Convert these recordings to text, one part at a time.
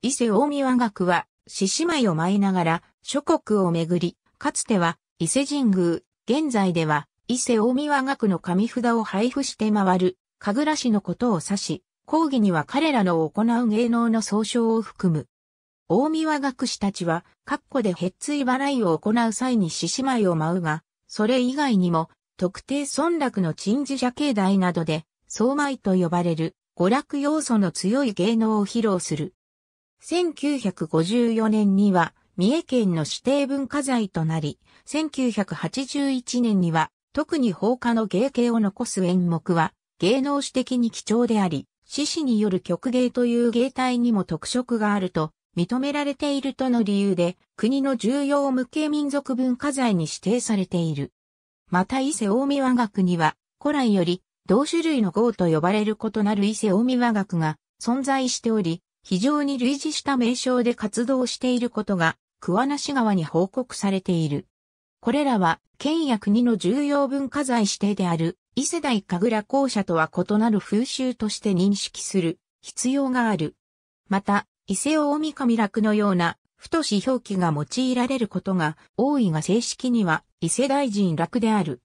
伊勢大宮学は、獅子舞を舞いながら、諸国をめぐり、かつては、伊勢神宮、現在では、伊勢大宮学の紙札を配布して回る、神楽師のことを指し、講義には彼らの行う芸能の総称を含む。大宮学士たちは、括弧でへっつい払いを行う際に獅子舞を舞うが、それ以外にも、特定村落の陳守者境内などで、相舞と呼ばれる、娯楽要素の強い芸能を披露する。1954年には三重県の指定文化財となり、1981年には特に放火の芸形を残す演目は芸能史的に貴重であり、獅子による曲芸という芸体にも特色があると認められているとの理由で国の重要無形民族文化財に指定されている。また伊勢大見和には古来より同種類の号と呼ばれる異なる伊勢大見和が存在しており、非常に類似した名称で活動していることが、桑名市側に報告されている。これらは、県や国の重要文化財指定である、伊勢大神楽校舎とは異なる風習として認識する必要がある。また、伊勢大神楽のような、太し表記が用いられることが多いが正式には伊勢大臣楽である。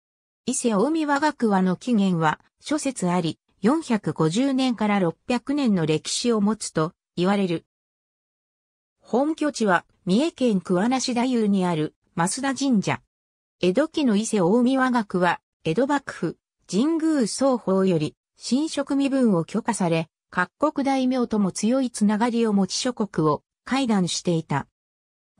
伊勢大神和楽の起源は諸説あり、450年から600年の歴史を持つと言われる。本拠地は三重県桑名市大夫にある増田神社。江戸期の伊勢大宮学は江戸幕府、神宮双方より新職身分を許可され、各国大名とも強いつながりを持ち諸国を会談していた。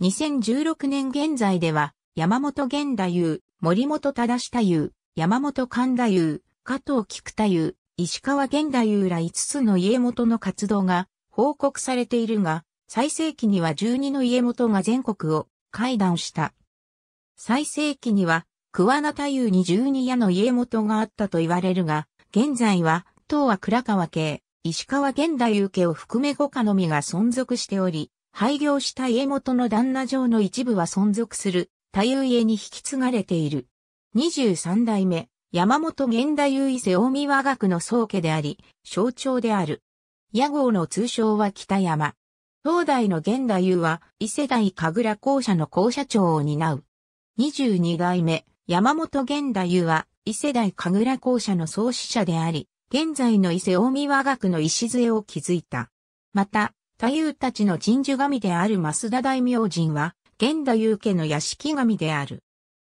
2016年現在では、山本玄太夫、森本忠太夫、山本神太夫、加藤菊太夫、石川玄太夫ら5つの家元の活動が報告されているが、最盛期には12の家元が全国を会談した。最盛期には、桑名太夫に12屋の家元があったと言われるが、現在は、当は倉川家、石川現代受けを含め5家のみが存続しており、廃業した家元の旦那城の一部は存続する、太夫家に引き継がれている。23代目、山本現代優位世大見和学の宗家であり、象徴である。屋号の通称は北山。東大の現代湯は、伊勢大神楽校舎の校舎長を担う。22代目、山本現代湯は、伊勢大神楽校舎の創始者であり、現在の伊勢大宮学の礎を築いた。また、太夫たちの鎮守神である増田大明神は、現代湯家の屋敷神である。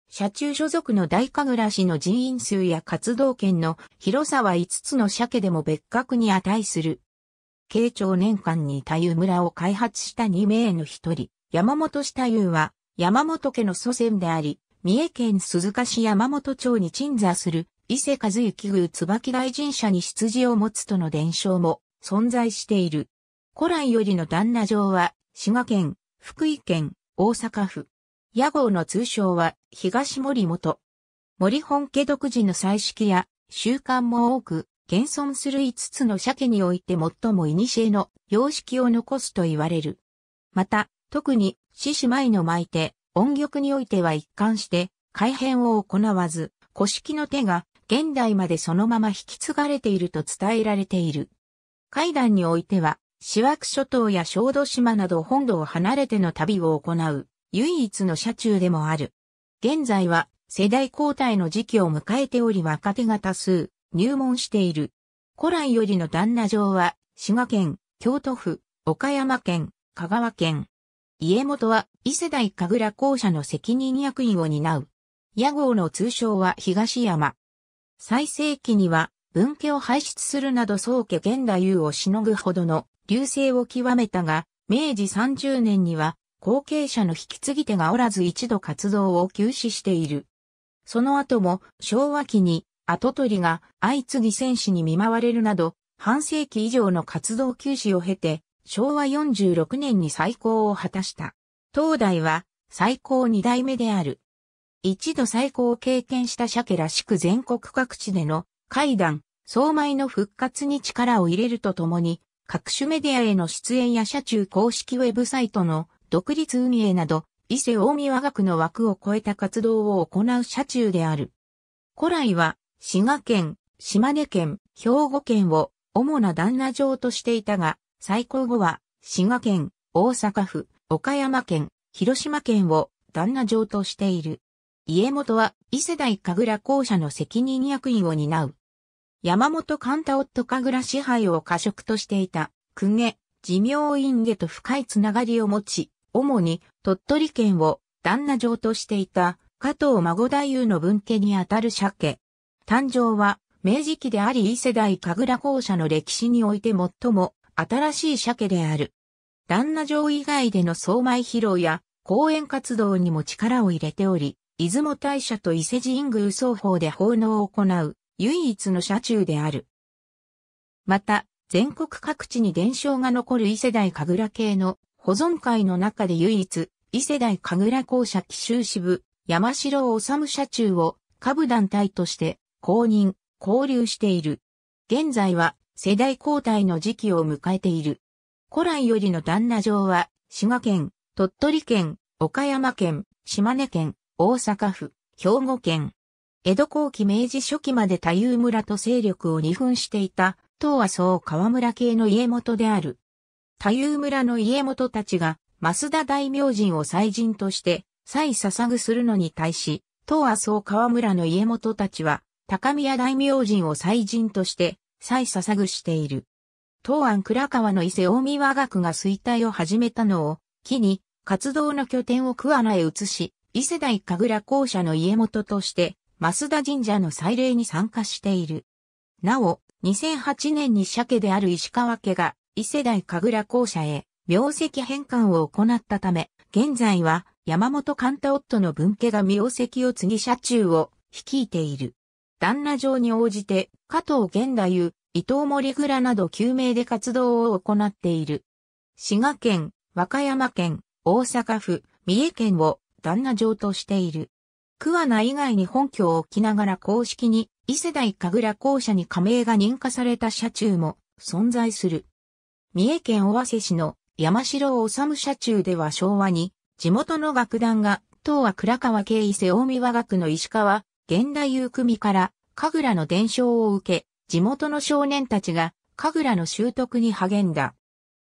社中所属の大神楽氏の人員数や活動権の広さは5つの社家でも別格に値する慶長年間に太夫村を開発した2名の一人、山本下太夫は、山本家の祖先であり、三重県鈴鹿市山本町に鎮座する伊勢和幸宮椿大神社に出自を持つとの伝承も存在している。古来よりの旦那城は滋賀県、福井県、大阪府。屋号の通称は東森本。森本家独自の彩色や習慣も多く、現存する5つの鮭において最も古の様式を残すと言われる。また、特に、獅子舞の巻いて、音曲においては一貫して、改変を行わず、古式の手が現代までそのまま引き継がれていると伝えられている。階段においては、四枠諸島や小豆島など本土を離れての旅を行う、唯一の車中でもある。現在は、世代交代の時期を迎えており若手が多数、入門している。古来よりの旦那城は、滋賀県、京都府、岡山県、香川県。家元は、伊勢代神楽校舎の責任役員を担う。屋号の通称は東山。最盛期には、文家を排出するなど宗家現代優をしのぐほどの流星を極めたが、明治30年には、後継者の引き継ぎ手がおらず一度活動を休止している。その後も昭和期に後取りが相次ぎ戦死に見舞われるなど、半世紀以上の活動休止を経て、昭和46年に再興を果たした。東大は再興二代目である。一度再興を経験した鮭らしく全国各地での会談、総米の復活に力を入れるとともに、各種メディアへの出演や社中公式ウェブサイトの独立運営など、伊勢大宮学の枠を超えた活動を行う社中である。古来は滋賀県、島根県、兵庫県を主な旦那城としていたが、再興後は滋賀県、大阪府、岡山県、広島県を旦那城としている。家元は伊勢代神楽公社の責任役員を担う。山本勘太夫神楽支配を過食としていた、公家、寺明院家と深いつながりを持ち、主に鳥取県を旦那城としていた加藤孫太夫の分家にあたる社家、誕生は明治期であり異世代神楽校舎の歴史において最も新しい鮭である。旦那城以外での総米披露や講演活動にも力を入れており、出雲大社と伊勢神宮双方で奉納を行う唯一の社中である。また、全国各地に伝承が残る伊勢代神楽系の保存会の中で唯一、伊勢代神楽校舎奇襲支部、山城治社中を下部団体として公認、交流している。現在は世代交代の時期を迎えている。古来よりの旦那城は、滋賀県、鳥取県、岡山県、島根県、大阪府、兵庫県。江戸後期明治初期まで太夫村と勢力を二分していた、東和総河村系の家元である。太夫村の家元たちが、増田大明神を祭神として、再捧ぐするのに対し、東和総河村の家元たちは、高宮大明神を祭神として、再捧ぐしている。東安倉川の伊勢大宮学が衰退を始めたのを、機に、活動の拠点を桑名へ移し、伊勢大神楽校舎の家元として、増田神社の祭礼に参加している。なお、2008年に鮭である石川家が、伊勢大神楽校舎へ、名跡変換を行ったため、現在は、山本勘太夫の分家が名跡を継ぎ社中を率いている。旦那城に応じて、加藤玄太夫、伊藤森倉など救命で活動を行っている。滋賀県、和歌山県、大阪府、三重県を旦那城としている。桑名以外に本拠を置きながら公式に、伊勢大神楽校舎に加盟が認可された社中も存在する。三重県尾鷲市の山城治社中では昭和に、地元の楽団が、当は倉川系伊勢大見和学の石川現ゆうくみから神楽の伝承を受け、地元の少年たちが神楽の習得に励んだ。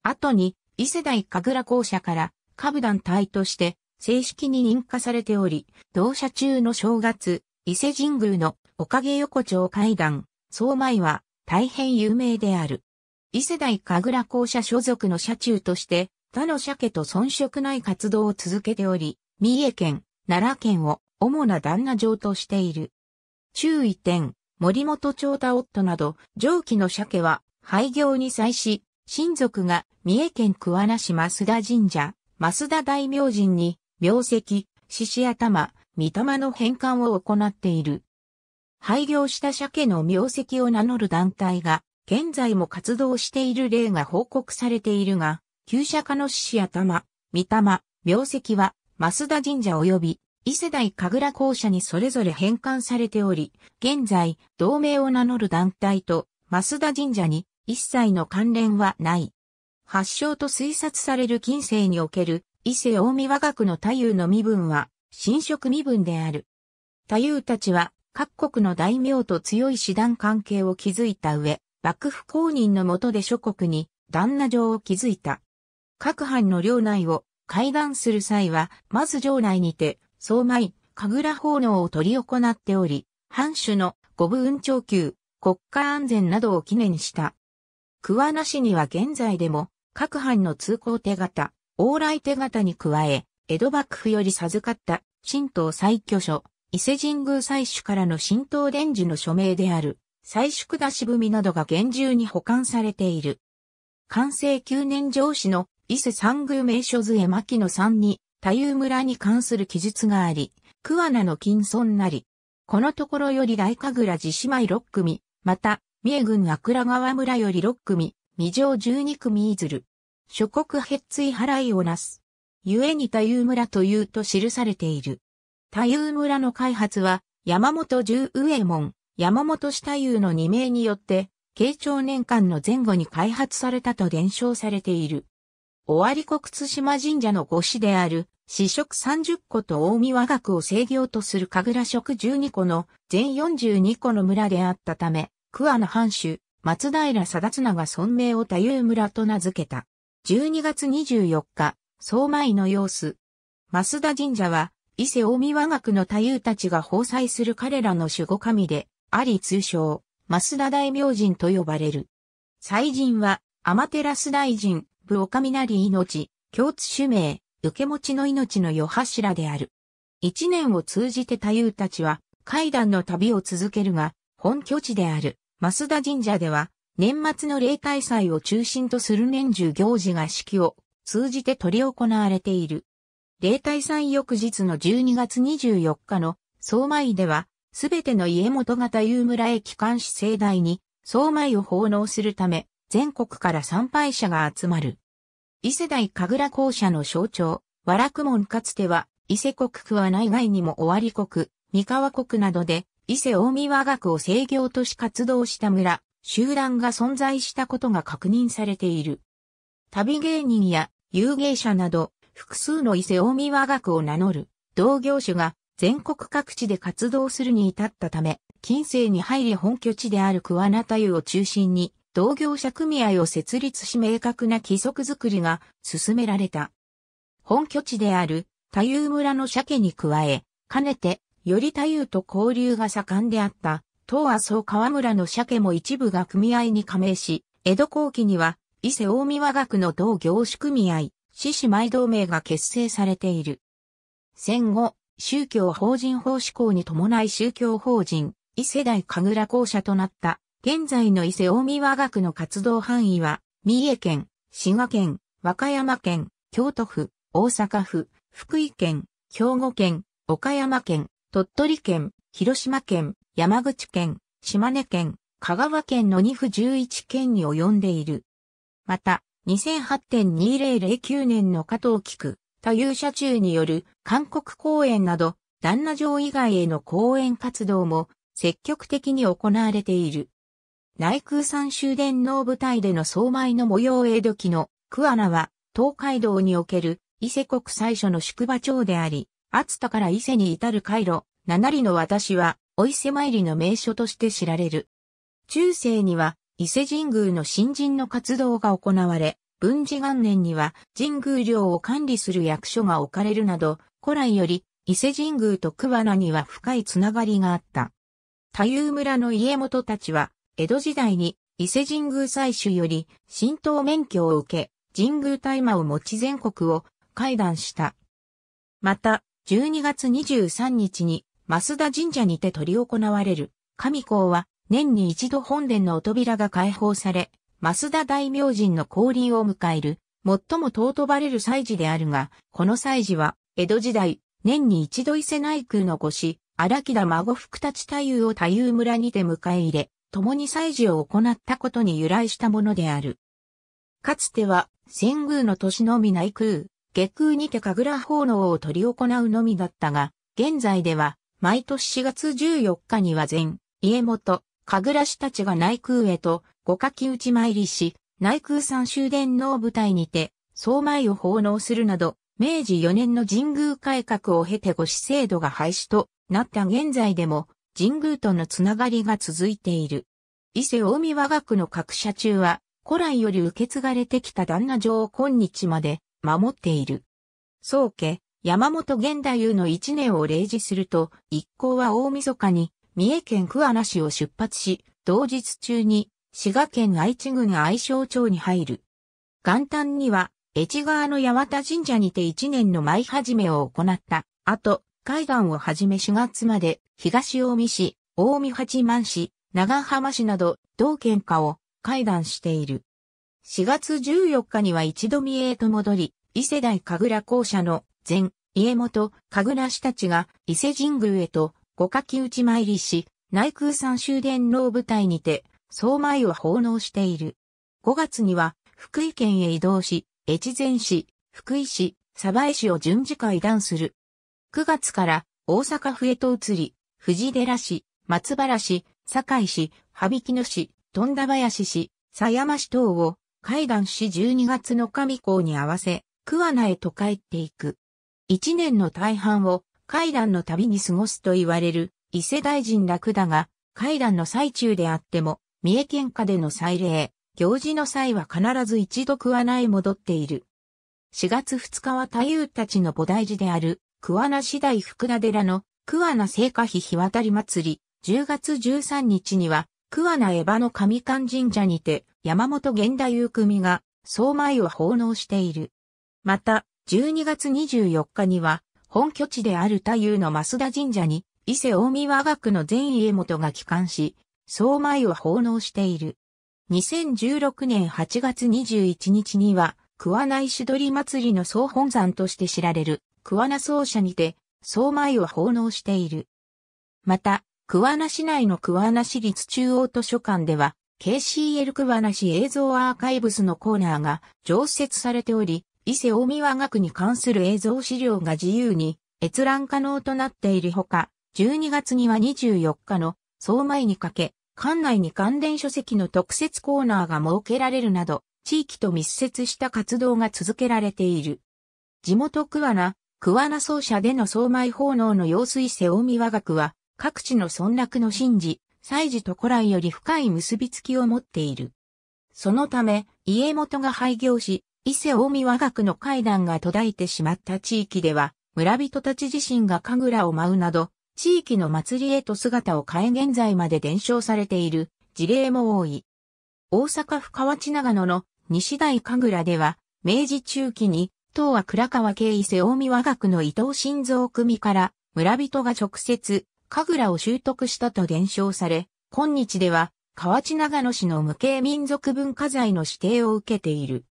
後に、伊勢大神楽校舎から下部団体として正式に認可されており、同社中の正月、伊勢神宮のおかげ横丁階段、総前は大変有名である。伊勢大神楽校舎所属の社中として、他の社家と遜色ない活動を続けており、三重県、奈良県を主な旦那城としている。注意点、森本町田夫など、上記の鮭は、廃業に際し、親族が三重県桑名市増田神社、増田大明神に、名石、獅子頭、御霊の返還を行っている。廃業した鮭の名石を名乗る団体が、現在も活動している例が報告されているが、旧釈迦の獅子頭、御霊、名石は、増田神社及び伊勢大神楽校舎にそれぞれ返還されており、現在、同盟を名乗る団体と、増田神社に一切の関連はない。発祥と推察される近世における伊勢大見和学の太夫の身分は、新職身分である。太夫たちは、各国の大名と強い師団関係を築いた上、幕府公認の下で諸国に旦那城を築いた。各藩の領内を会談する際は、まず城内にて、相米、神楽奉納を取り行っており、藩主の五部運長級、国家安全などを記念した。桑名市には現在でも、各藩の通行手形、往来手形に加え、江戸幕府より授かった神道再居書、伊勢神宮採取からの神道伝授の署名である、採取出し文などが厳重に保管されている。完成9年上司の伊勢三宮名所図絵牧野さんに太夫村に関する記述があり、桑名の金村なり。このところより大神楽寺姉妹6組、また、三重郡阿倉川村より6組、未上12組いずる。諸国へっつい払いをなす。故に太夫村というと記されている。太夫村の開発は、山本十右衛門、山本下優の2名によって、慶長年間の前後に開発されたと伝承されている。尾張国津島神社の御師である、四職30個と大見和学を制御とする神楽職12個の全42個の村であったため、桑名藩主、松平貞綱が村名を太夫村と名付けた。12月24日、総前の様子。増田神社は、伊勢大見和学の太夫たちが奉祭する彼らの守護神で、あり通称、増田大明神と呼ばれる。祭神は、天照大臣、部おか命、共通主名、受け持ちの命の世柱である。一年を通じて太夫たちは、階段の旅を続けるが、本拠地である、増田神社では、年末の例大祭を中心とする年中行事が式を通じて取り行われている。例大祭翌日の12月24日の相馬では、すべての家元型太村へ帰還し盛大に、相馬を奉納するため、全国から参拝者が集まる。伊勢大神楽校舎の象徴、和楽門かつては、伊勢国区は内外にも尾張国、三河国などで、伊勢大見和学を制業とし活動した村、集団が存在したことが確認されている。旅芸人や遊芸者など、複数の伊勢大見和学を名乗る、同業種が全国各地で活動するに至ったため、近世に入り本拠地である桑名太夫を中心に、同業者組合を設立し明確な規則づくりが進められた。本拠地である太夫村の鮭に加え、かねてより太夫と交流が盛んであった東麻生川村の鮭も一部が組合に加盟し、江戸後期には伊勢大見和学の同業種組合、獅子舞同盟が結成されている。戦後、宗教法人法施行に伴い宗教法人、伊勢大神楽校舎となった現在の伊勢大宮学の活動範囲は、三重県、滋賀県、和歌山県、京都府、大阪府、福井県、兵庫県、岡山県、鳥取県、広島県、山口県、島根県、香川県の2府11県に及んでいる。また、2008.2009年の加藤菊、多有社中による韓国公演など、旦那城以外への公演活動も積極的に行われている。内空山終電能部隊での総埋の模様江戸期の桑名は東海道における伊勢国最初の宿場町であり、厚田から伊勢に至る回路、七里の私は、お伊勢参りの名所として知られる。中世には、伊勢神宮の新人の活動が行われ、文治元年には神宮領を管理する役所が置かれるなど、古来より伊勢神宮と桑名には深いつながりがあった。多遊村の家元たちは、江戸時代に伊勢神宮採取より神道免許を受け、神宮大麻を持ち全国を会談した。また、12月23日に増田神社にて取り行われる神公は年に一度本殿のお扉が開放され、増田大明神の降臨を迎える、最も尊ばれる祭事であるが、この祭事は、江戸時代、年に一度伊勢内宮の御師、荒木田孫福立太夫を太夫村にて迎え入れ、共に祭事を行ったことに由来したものである。かつては、仙宮の年のみ内宮、下宮にて神楽奉納を取り行うのみだったが、現在では、毎年4月14日には全、家元、神楽師たちが内宮へと、五かき打ち参りし、内宮三終殿の舞台にて、総米を奉納するなど、明治4年の神宮改革を経て御師制度が廃止となった現在でも、神宮とのつながりが続いている。伊勢大見和学の各社中は、古来より受け継がれてきた旦那城を今日まで守っている。宗家、山本源太夫の一年を例示すると、一行は大晦日に、三重県桑名市を出発し、同日中に、滋賀県愛知郡愛称町に入る。元旦には、越川の八幡神社にて一年の舞始めを行った。後、海岸をはじめ4月まで東大見市、大見八幡市、長浜市など、同県下を会談している。4月14日には一度三重へと戻り、伊勢大神楽校舎の前、家元、神楽氏たちが伊勢神宮へと五かき打ち参りし、内空三州電脳舞台にて、総前を奉納している。5月には、福井県へ移動し、越前市、福井市、鯖江市を順次会談する。9月から大阪府へと移り、藤寺市、松原市、堺市、羽曳野市、富田林市、狭山市等を、海岸市12月の上港に合わせ、桑名へと帰っていく。一年の大半を、海岸の旅に過ごすと言われる、伊勢大臣楽だが、海岸の最中であっても、三重県下での祭礼、行事の際は必ず一度桑名へ戻っている。4月2日は太夫たちの菩提寺である、桑名市大福田寺の桑名聖火碑日渡り祭り、10月13日には、桑名エヴァの神官神社にて、山本源太夫組が、総米を奉納している。また、12月24日には、本拠地である太夫の増田神社に、伊勢大見和学の前家元が帰還し、総米を奉納している。2016年8月21日には、桑名石取り祭りの総本山として知られる、桑名奏者にて、相米を奉納している。また、桑名市内の桑名市立中央図書館では、KCL 桑名市映像アーカイブスのコーナーが常設されており、伊勢大宮学に関する映像資料が自由に閲覧可能となっているほか、12月には24日の相米にかけ、館内に関連書籍の特設コーナーが設けられるなど、地域と密接した活動が続けられている。地元桑名、桑名奏者での相埋奉納の用水瀬大見和学は、各地の村落の神事、祭事と古来より深い結びつきを持っている。そのため、家元が廃業し、伊勢大見和学の階段が途絶えてしまった地域では、村人たち自身が神楽を舞うなど、地域の祭りへと姿を変え現在まで伝承されている事例も多い。大阪府河内長野の西大神楽では、明治中期に藤は倉川経伊勢近江和学の伊藤新造組から村人が直接神楽を習得したと伝承され、今日では河内長野市の無形民族文化財の指定を受けている。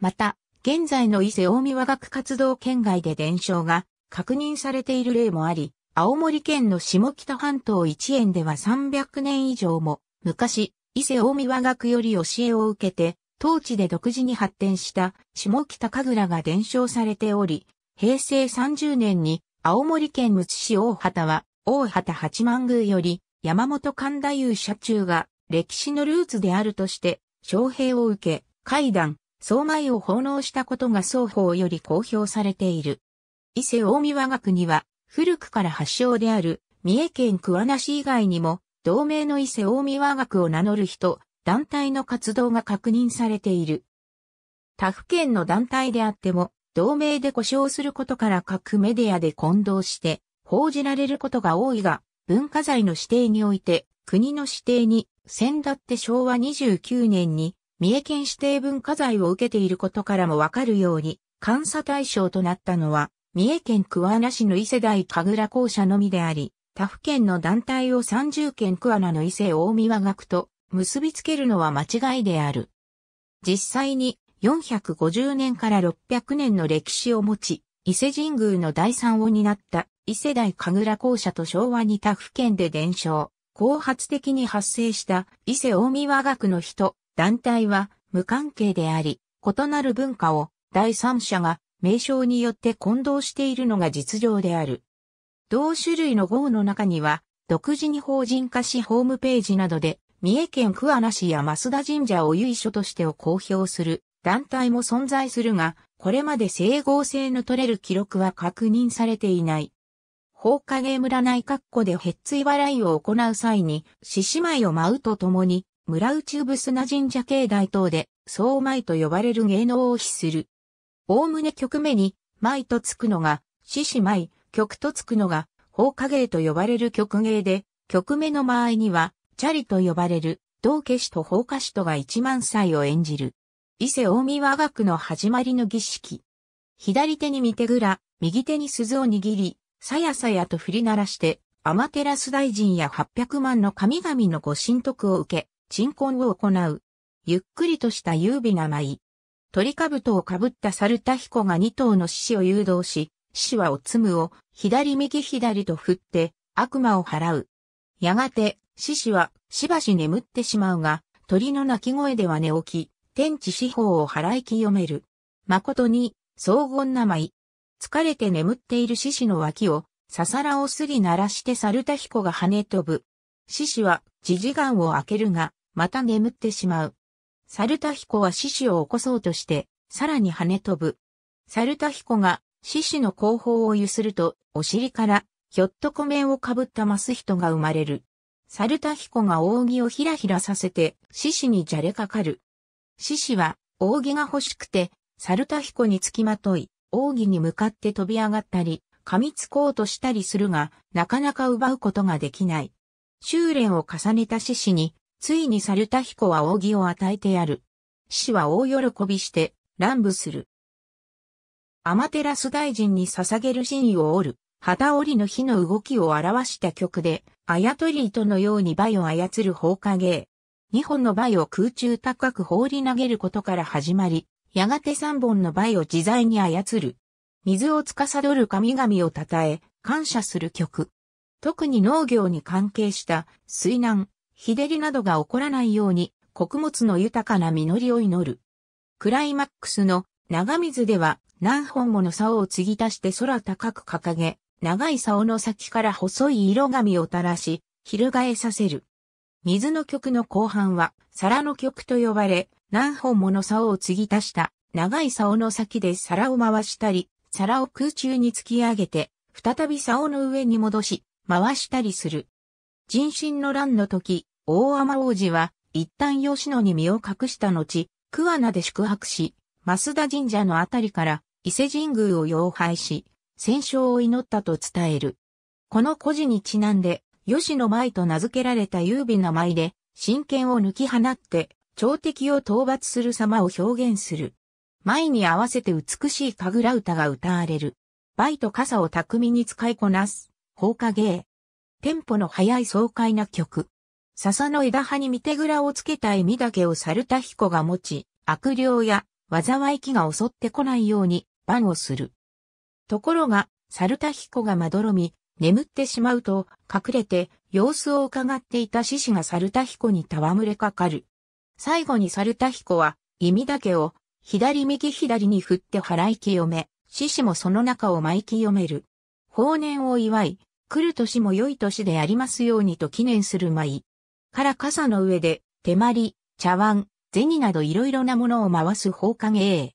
また、現在の伊勢大見和学活動圏外で伝承が確認されている例もあり、青森県の下北半島一円では300年以上も昔、伊勢大見和学より教えを受けて当地で独自に発展した下北神楽が伝承されており、平成30年に青森県むつ市大畑は大畑八幡宮より山本神田優社中が歴史のルーツであるとして、招聘を受け、階段、相米を奉納したことが双方より公表されている。伊勢大江和学には、古くから発祥である、三重県桑名市以外にも、同名の伊勢大江和学を名乗る人、団体の活動が確認されている。他府県の団体であっても、同盟で呼称することから各メディアで混同して報じられることが多いが、文化財の指定において、国の指定に、先だって昭和29年に、三重県指定文化財を受けていることからもわかるように、監査対象となったのは、三重県桑名市の伊勢大神楽校舎のみであり、他府県の団体を30県桑名の伊勢大宮学と結びつけるのは間違いである。実際に450年から600年の歴史を持ち、伊勢神宮の第三を担った伊勢大神楽校舎と昭和に他府県で伝承、後発的に発生した伊勢大見和学の人、団体は無関係であり、異なる文化を第三者が名称によって混同しているのが実情である。同種類の号の中には、独自に法人化しホームページなどで三重県桑名市や増田神社を由緒としてを公表する団体も存在するが、これまで整合性の取れる記録は確認されていない。放課芸村内括弧でヘッツイ払いを行う際に、獅子舞を舞うとともに、村内部砂神社境内等で、総舞と呼ばれる芸能を比する。おおむね曲目に、舞とつくのが、獅子舞、曲とつくのが、放課芸と呼ばれる曲芸で、曲目の間合いには、チャリと呼ばれる、道化師と法華師とが一万歳を演じる。伊勢大見和学の始まりの儀式。左手に見てぐら、右手に鈴を握り、さやさやと振り鳴らして、アマテラス大臣や八百万の神々のご神徳を受け、鎮魂を行う。ゆっくりとした優美な舞。鳥兜をかぶった猿田彦が二頭の獅子を誘導し、獅子はおつむを左右左と振って悪魔を払う。やがて獅子はしばし眠ってしまうが、鳥の鳴き声では寝起き、天地四方を払い清める。誠に、荘厳な舞。疲れて眠っている獅子の脇を、ささらをすり鳴らして猿田彦が跳ね飛ぶ。獅子は、じじ眼を開けるが、また眠ってしまう。猿田彦は獅子を起こそうとして、さらに跳ね飛ぶ。猿田彦が、獅子の後方を揺すると、お尻から、ひょっとこ面をかぶったマス人が生まれる。サルタヒコが扇をひらひらさせて、獅子にじゃれかかる。獅子は、扇が欲しくて、サルタヒコにつきまとい、扇に向かって飛び上がったり、噛みつこうとしたりするが、なかなか奪うことができない。修練を重ねた獅子に、ついにサルタヒコは扇を与えてやる。獅子は大喜びして、乱舞する。アマテラス大臣に捧げる真意を折る、旗織りの火の動きを表した曲で、あやとり糸のようにバイを操る放火芸。2本のバイを空中高く放り投げることから始まり、やがて3本のバイを自在に操る。水を司る神々を称え、感謝する曲。特に農業に関係した水難、日照りなどが起こらないように、穀物の豊かな実りを祈る。クライマックスの長水では何本もの竿を継ぎ足して空高く掲げ、長い竿の先から細い色紙を垂らし、翻させる。水の曲の後半は、皿の曲と呼ばれ、何本もの竿を継ぎ足した、長い竿の先で皿を回したり、皿を空中に突き上げて、再び竿の上に戻し、回したりする。人心の乱の時、大天王子は、一旦吉野に身を隠した後、桑名で宿泊し、増田神社のあたりから伊勢神宮を要拝し、戦勝を祈ったと伝える。この故事にちなんで、吉野舞と名付けられた優美な舞で、真剣を抜き放って、朝敵を討伐する様を表現する。舞に合わせて美しい神楽歌が歌われる。舞と傘を巧みに使いこなす、放火芸。テンポの速い爽快な曲。笹の枝葉に見てぐらをつけた意味だけを猿田彦が持ち、悪霊や災い気が襲ってこないように、番をする。ところが、サルタヒコがまどろみ、眠ってしまうと、隠れて、様子を伺っていた獅子がサルタヒコに戯れかかる。最後にサルタヒコは、意味だけを、左右左に振って払い清め、獅子もその中を舞い清める。法年を祝い、来る年も良い年でありますようにと記念する舞。から傘の上で、手まり、茶碗、銭などいろいろなものを回す放課芸。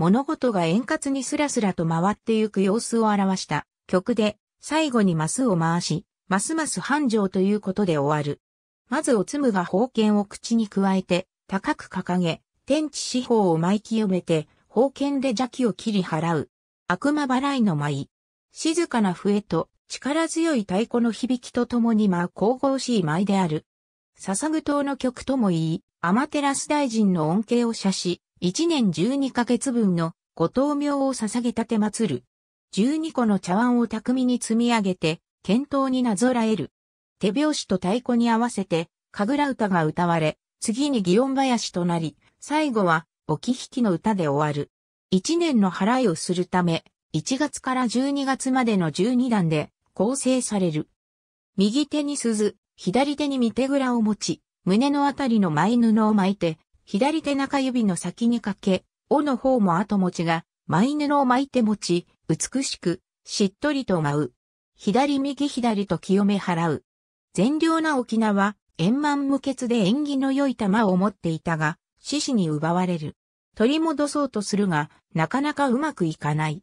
物事が円滑にスラスラと回ってゆく様子を表した曲で、最後にマスを回し、ますます繁盛ということで終わる。まずおつむが宝剣を口に加えて、高く掲げ、天地四方を舞い清めて、宝剣で邪気を切り払う。悪魔払いの舞。静かな笛と力強い太鼓の響きとともに舞う神々しい舞である。笹ぐ島の曲とも言い、アマテラス大臣の恩恵を射し、1年12ヶ月分の五灯明を捧げたて祭る。12個の茶碗を巧みに積み上げて、検討になぞらえる。手拍子と太鼓に合わせて、神楽歌が歌われ、次に祇園林となり、最後は、置き引きの歌で終わる。1年の払いをするため、1月から12月までの12段で構成される。右手に鈴、左手に見手蔵を持ち、胸のあたりの前布を巻いて、左手中指の先にかけ、尾の方も後持ちが、舞布を巻いて持ち、美しく、しっとりと舞う。左右左と清め払う。善良な沖縄、円満無欠で縁起の良い玉を持っていたが、獅子に奪われる。取り戻そうとするが、なかなかうまくいかない。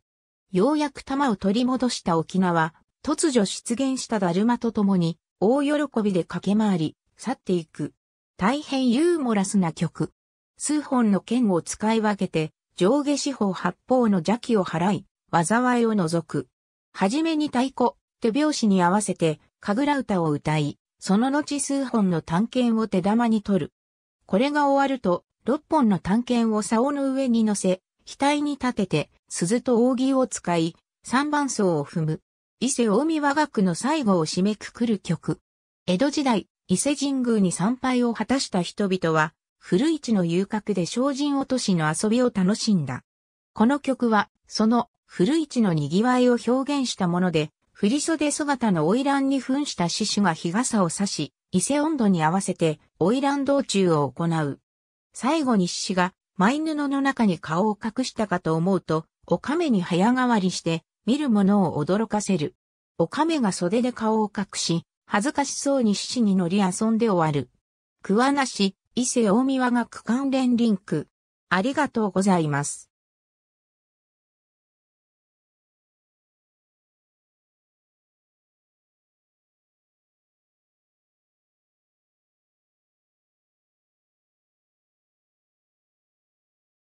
ようやく玉を取り戻した沖縄、突如出現しただるまと共に、大喜びで駆け回り、去っていく。大変ユーモラスな曲。数本の剣を使い分けて、上下四方八方の邪気を払い、災いを除く。はじめに太鼓、手拍子に合わせて、神楽歌を歌い、その後数本の短剣を手玉に取る。これが終わると、六本の短剣を竿の上に乗せ、額に立てて、鈴と扇を使い、三番層を踏む。伊勢大見和楽の最後を締めくくる曲。江戸時代、伊勢神宮に参拝を果たした人々は、古市の遊郭で精進落としの遊びを楽しんだ。この曲は、その古市の賑わいを表現したもので、振袖姿の花魁に扮した獅子が日傘を差し、伊勢温度に合わせて花魁道中を行う。最後に獅子が、舞布の中に顔を隠したかと思うと、お亀に早変わりして、見る者を驚かせる。お亀が袖で顔を隠し、恥ずかしそうに獅子に乗り遊んで終わる。桑名市、伊勢大宮学関連リンク。ありがとうございます。